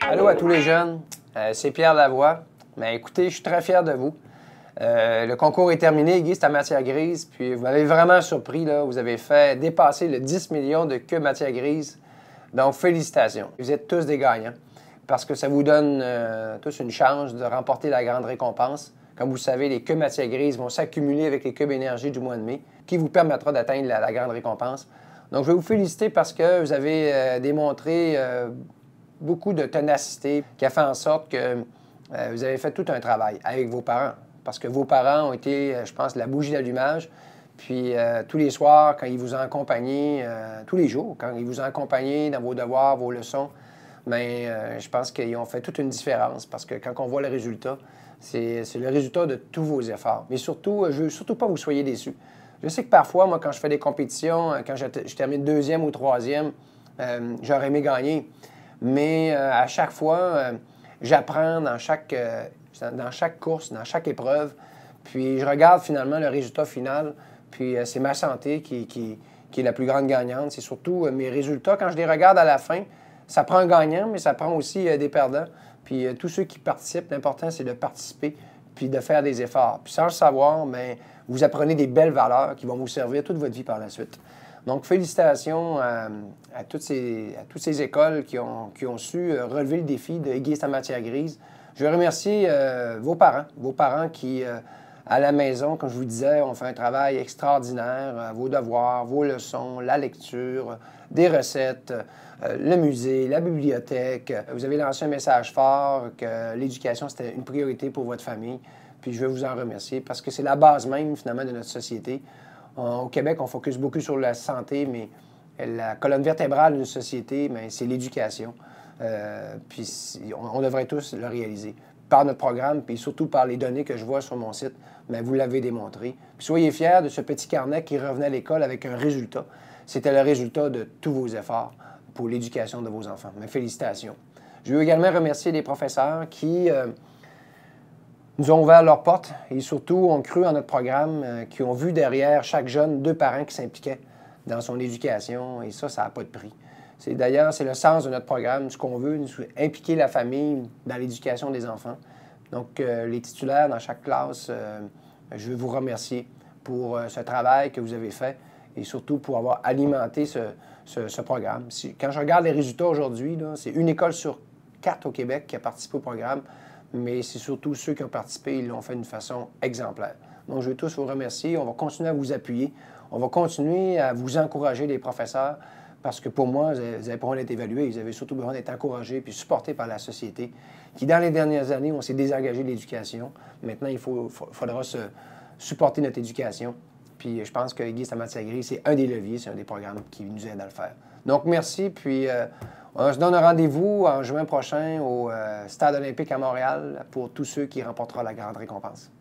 Allô à tous les jeunes, euh, c'est Pierre Lavoie. Mais ben, écoutez, je suis très fier de vous. Euh, le concours est terminé, Guy, c'est à matière grise. Puis vous m'avez vraiment surpris, là. Vous avez fait dépasser le 10 millions de queues matière grise. Donc, félicitations. Vous êtes tous des gagnants parce que ça vous donne euh, tous une chance de remporter la grande récompense. Comme vous savez, les queues matière grise vont s'accumuler avec les cubes énergie du mois de mai, qui vous permettra d'atteindre la grande récompense. Donc, je vais vous féliciter parce que vous avez euh, démontré euh, beaucoup de ténacité qui a fait en sorte que euh, vous avez fait tout un travail avec vos parents. Parce que vos parents ont été, je pense, la bougie d'allumage. Puis tous les soirs, quand ils vous ont accompagnés, tous les jours, quand ils vous ont accompagnés dans vos devoirs, vos leçons, mais ben, je pense qu'ils ont fait toute une différence parce que quand on voit le résultat, c'est le résultat de tous vos efforts. Mais surtout, je veux surtout pas que vous soyez déçus. Je sais que parfois, moi, quand je fais des compétitions, euh, quand je, termine deuxième ou troisième, euh, j'aurais aimé gagner. Mais euh, à chaque fois, j'apprends dans chaque, dans chaque course, dans chaque épreuve. Puis je regarde finalement le résultat final. Puis c'est ma santé qui, qui, est la plus grande gagnante. C'est surtout mes résultats. Quand je les regarde à la fin, ça prend un gagnant, mais ça prend aussi des perdants. Puis tous ceux qui participent, l'important, c'est de participer puis de faire des efforts. Puis sans le savoir, mais vous apprenez des belles valeurs qui vont vous servir toute votre vie par la suite. Donc, félicitations euh, à, toutes, ces, écoles qui ont, su euh, relever le défi de sa matière grise. Je remercie remercier euh, vos parents, vos parents qui... À la maison, comme je vous disais, on fait un travail extraordinaire. Euh, vos devoirs, vos leçons, la lecture, des recettes, euh, le musée, la bibliothèque. Vous avez lancé un message fort que l'éducation, c'était une priorité pour votre famille. Puis je veux vous en remercier parce que c'est la base même, finalement, de notre société. Euh, au Québec, on focus beaucoup sur la santé, mais la colonne vertébrale d'une société, ben, c'est l'éducation. puis on, devrait tous le réaliser par notre programme, puis surtout par les données que je vois sur mon site, mais ben, vous l'avez démontré. soyez fiers de ce petit carnet qui revenait à l'école avec un résultat. C'était le résultat de tous vos efforts pour l'éducation de vos enfants. mes félicitations. Je veux également remercier les professeurs qui euh, nous ont ouvert leurs portes et surtout ont cru en notre programme, euh, qui ont vu derrière chaque jeune deux parents qui s'impliquaient dans son éducation. Et ça, ça n'a pas de prix. C'est d'ailleurs, c'est le sens de notre programme. Ce qu'on veut, impliquer la famille dans l'éducation des enfants. Donc, euh, les titulaires dans chaque classe, euh, je veux vous remercier pour euh, ce travail que vous avez fait et surtout pour avoir alimenté ce, programme. quand je regarde les résultats aujourd'hui, c'est une école sur quatre au Québec qui a participé au programme, mais c'est surtout ceux qui ont participé, ils l'ont fait d'une façon exemplaire. Donc, je veux tous vous remercier. On va continuer à vous appuyer. On va continuer à vous encourager, les professeurs, parce que pour moi, ils avaient pas besoin d'être évalués, ils avaient surtout besoin d'être encouragés puis supportés par la société, qui dans les dernières années, on s'est désengagé de l'éducation. Maintenant, il faudra se supporter notre éducation. Puis je pense que Guy Stamatsagri, c'est un des leviers, c'est un des programmes qui nous aide à le faire. Donc merci, puis euh, on se donne rendez-vous en juin prochain au euh, Stade olympique à Montréal pour tous ceux qui remporteront la grande récompense.